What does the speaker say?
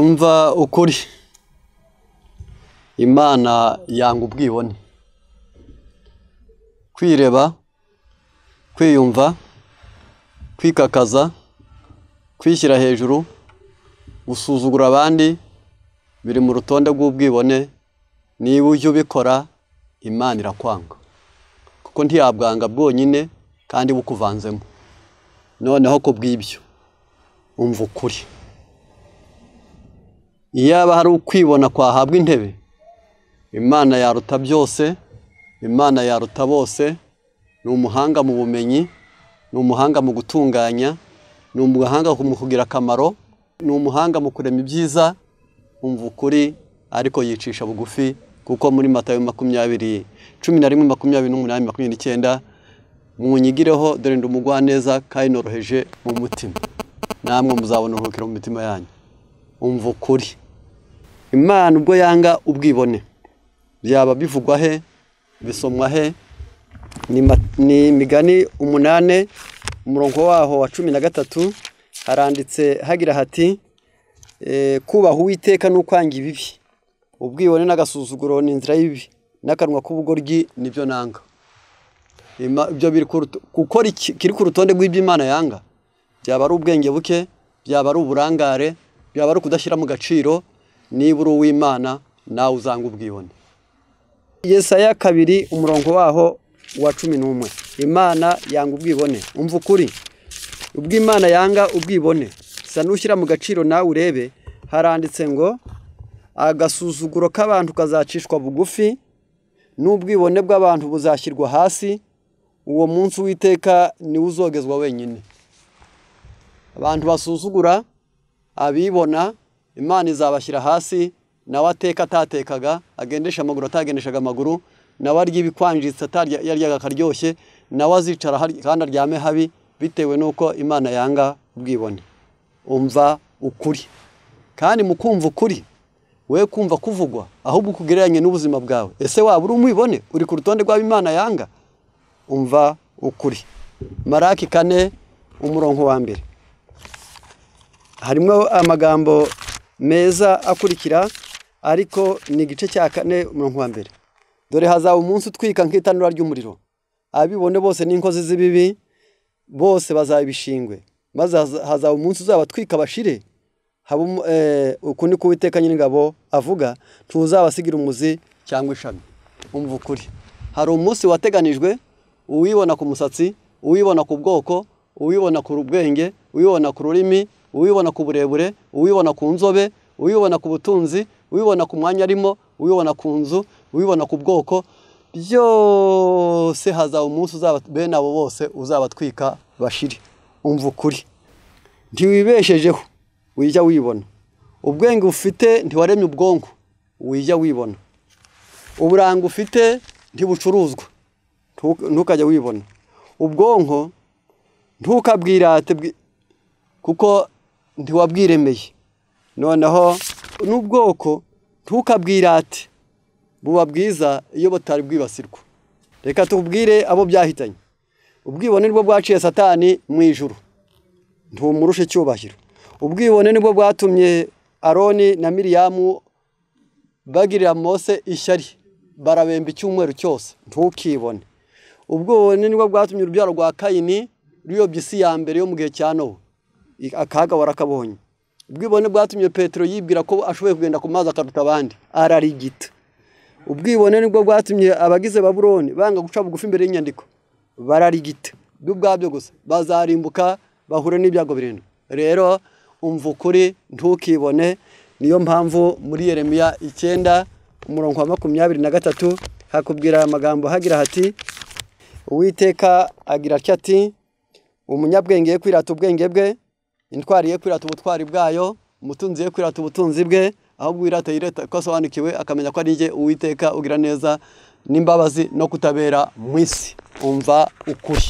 umva ukuri imana yanga ubwibone kwireba kwiyumva kwikakaza kwishyira hejuru gusuzugura abandi biri mu rutonde rw'ubwibone niba ujya ubikora imana irakwanga kuko ntiyabwanga bwonyine kandi bukuvanzemo noneho ku bw'ibyo umva ukuri iyaba hari ukwibona kwahabwa intebe imana yaruta byose imana yaruta bose ni umuhanga mu bumenyi ni umuhanga mu gutunganya ni umuhanga mu kugira akamaro ni umuhanga mu kurema ibyiza umva ukuri ariko yicisha bugufi kuko muri matayo makumyabiri cumi na rimwe makumyabiri n'umunani makumyabiri n'icyenda munyigireho dore ndi umugwaneza kandi noroheje mu mutima namwe muzabona uruhukiro mu mitima yanyu umva ukuri imana ubwo yanga ubwibone byaba bivugwa he bisomwa he ni imigani umunani umurongo waho wa cumi na gatatu haranditse hagira hati eh, kubaha uwiteka ni ukwanga ibibi ubwibone n'agasuzuguro ni inzira y'ibi n'akanwa k'ubugoryi nibyo nanga ibyo biri gukora ikiri ku rutonde rw'iby'imana yanga byaba ari ubwenge buke byaba ari uburangare byaba ari ukudashyira mu gaciro niba uri uw'imana nawe uzanga ubwibone yesaya kabiri umurongo waho wa cumi n'umwe imana yanga ubwibone umva ukuri ubwo imana yanga ubwibone sa n'ushyira mu gaciro nawe urebe haranditse ngo agasuzuguro k'abantu kazacishwa bugufi n'ubwibone bw'abantu buzashyirwa hasi uwo munsi w'iteka niwe uzogezwa wenyine abantu basuzugura abibona imana izabashyira hasi nawe ateka atatekaga agendesha amaguru atagendeshaga amaguru nawe arya ibikwangiritse yaryaga akaryoshye nawe azicara kandi aryame habi bitewe n'uko imana yanga ubwibone umva ukuri kandi mu kumva ukuri we kumva kuvugwa ahubwo ukugereranye n'ubuzima bwawe ese waba uri umwibone uri ku rutonde rw'abimana yanga umva ukuri maraki kane umurongo wa mbere harimo amagambo meza akurikira ariko ni igice cya kane umurongo wa mbere dore hazaba umunsi utwika nk'itanura ry'umuriro abibone bose n'inkozi z'ibibi bose bazabishingwe maze hazaba umunsi uzaba atwika bashire eh, uku ni kuwiteka nyir'ingabo avuga ntuzabasigira umuzi cyangwa ishami umva ukuri hari umunsi wateganijwe uwibona ku musatsi uwibona ku bwoko uwibona ku bwenge uwibona ku rurimi uwibona ku burebure uwibona ku nzobe uwibona ku butunzi uwibona ku mwanya arimo uwibona ku nzu uwibona ku bwoko byose hazaba umunsi uzaba bene abo bose uzabatwika bashiri umva ukuri ntiwibeshejeho wijya wibona ubwenge ufite ntiwaremye ubwonko wijya wibona uburanga ufite ntibucuruzwa ntukajya wibona ubwonko ntukabwirate kuko ntiwabwiremeye noneho n'ubwoko ntukabwirate buba bwiza iyo butari bwibasirwa reka tubwire abo byahitanye ubwibone nibwo bwaciye satani mu ijuru ntumurushe icyubahiro ubwibone nibwo bwatumye aroni na miriyamu bagirira mose ishyari barabemba icyumweru cyose ntukibone ubwibone nibwo bwatumye urubyaro rwa kayini ruyobye isi ya mbere yo mu gihe cya nowa akaga warakabonye ubwibone bwatumye petero yibwira ko ashoboye kugenda ku mazi akaruta abandi ararigita ubwibone nibwo bwatumye abagize baburoni banga guca bugufi imbere y'inyandiko bararigita ubwabyo gusa bazarimbuka bahure n'ibyago birindwi rero umva ukuri ntukibone niyo mpamvu muri yeremiya icyenda umurongo wa makumyabiri na gatatu hakubwira aya magambo hagira hati uwiteka agira atya ati umunyabwenge kwirata ubwenge bwe intwari ye kwirata ubutwari bwayo umutunzi ye kwirata ubutunzi bwe ahubwo wirata yireta ko asobanukiwe akamenya ko ari njye uwiteka ugira neza n'imbabazi no kutabera mu isi umva ukuri